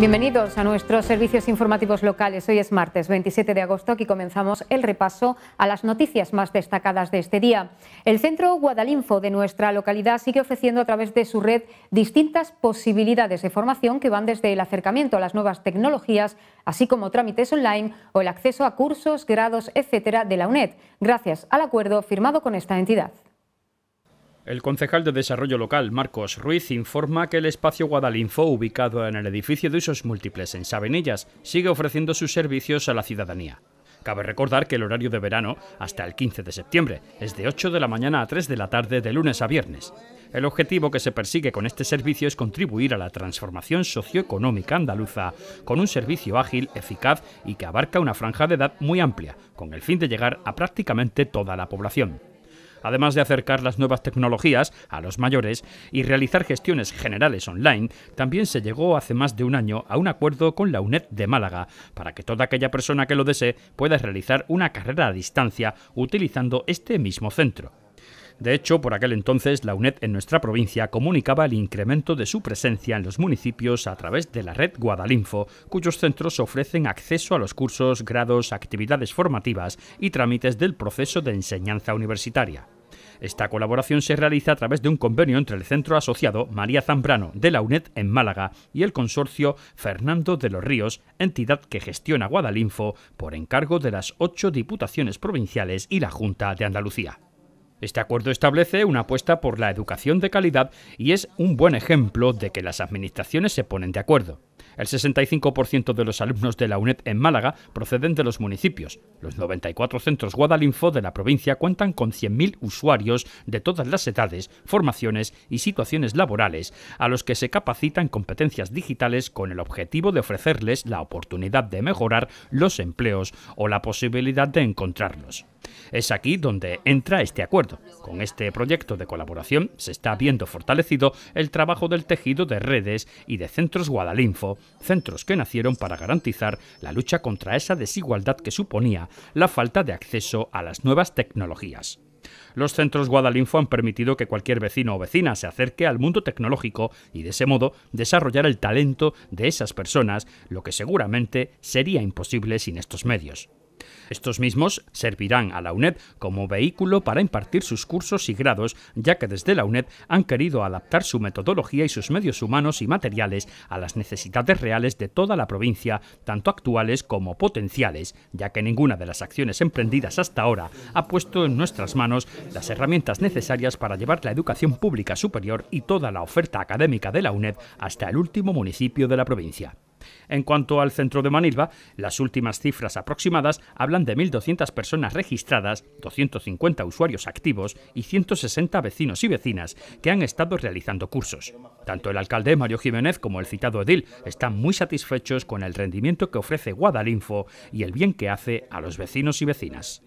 Bienvenidos a nuestros servicios informativos locales. Hoy es martes 27 de agosto y comenzamos el repaso a las noticias más destacadas de este día. El centro Guadalinfo de nuestra localidad sigue ofreciendo a través de su red distintas posibilidades de formación que van desde el acercamiento a las nuevas tecnologías, así como trámites online o el acceso a cursos, grados, etcétera, de la UNED, gracias al acuerdo firmado con esta entidad. El concejal de Desarrollo Local, Marcos Ruiz, informa que el espacio Guadalinfo, ubicado en el edificio de usos múltiples en Sabenillas, sigue ofreciendo sus servicios a la ciudadanía. Cabe recordar que el horario de verano, hasta el 15 de septiembre, es de 8 de la mañana a 3 de la tarde de lunes a viernes. El objetivo que se persigue con este servicio es contribuir a la transformación socioeconómica andaluza con un servicio ágil, eficaz y que abarca una franja de edad muy amplia, con el fin de llegar a prácticamente toda la población además de acercar las nuevas tecnologías a los mayores y realizar gestiones generales online, también se llegó hace más de un año a un acuerdo con la UNED de Málaga para que toda aquella persona que lo desee pueda realizar una carrera a distancia utilizando este mismo centro. De hecho, por aquel entonces, la UNED en nuestra provincia comunicaba el incremento de su presencia en los municipios a través de la red Guadalinfo, cuyos centros ofrecen acceso a los cursos, grados, actividades formativas y trámites del proceso de enseñanza universitaria. Esta colaboración se realiza a través de un convenio entre el Centro Asociado María Zambrano de la UNED en Málaga y el Consorcio Fernando de los Ríos, entidad que gestiona Guadalinfo por encargo de las ocho diputaciones provinciales y la Junta de Andalucía. Este acuerdo establece una apuesta por la educación de calidad y es un buen ejemplo de que las administraciones se ponen de acuerdo. El 65% de los alumnos de la UNED en Málaga proceden de los municipios. Los 94 centros Guadalinfo de la provincia cuentan con 100.000 usuarios de todas las edades, formaciones y situaciones laborales, a los que se capacitan competencias digitales con el objetivo de ofrecerles la oportunidad de mejorar los empleos o la posibilidad de encontrarlos. Es aquí donde entra este acuerdo. Con este proyecto de colaboración se está viendo fortalecido el trabajo del tejido de redes y de centros Guadalinfo centros que nacieron para garantizar la lucha contra esa desigualdad que suponía la falta de acceso a las nuevas tecnologías. Los centros Guadalinfo han permitido que cualquier vecino o vecina se acerque al mundo tecnológico y de ese modo desarrollar el talento de esas personas, lo que seguramente sería imposible sin estos medios. Estos mismos servirán a la UNED como vehículo para impartir sus cursos y grados, ya que desde la UNED han querido adaptar su metodología y sus medios humanos y materiales a las necesidades reales de toda la provincia, tanto actuales como potenciales, ya que ninguna de las acciones emprendidas hasta ahora ha puesto en nuestras manos las herramientas necesarias para llevar la educación pública superior y toda la oferta académica de la UNED hasta el último municipio de la provincia. En cuanto al centro de Manilva, las últimas cifras aproximadas hablan de 1.200 personas registradas, 250 usuarios activos y 160 vecinos y vecinas que han estado realizando cursos. Tanto el alcalde Mario Jiménez como el citado Edil están muy satisfechos con el rendimiento que ofrece Guadalinfo y el bien que hace a los vecinos y vecinas.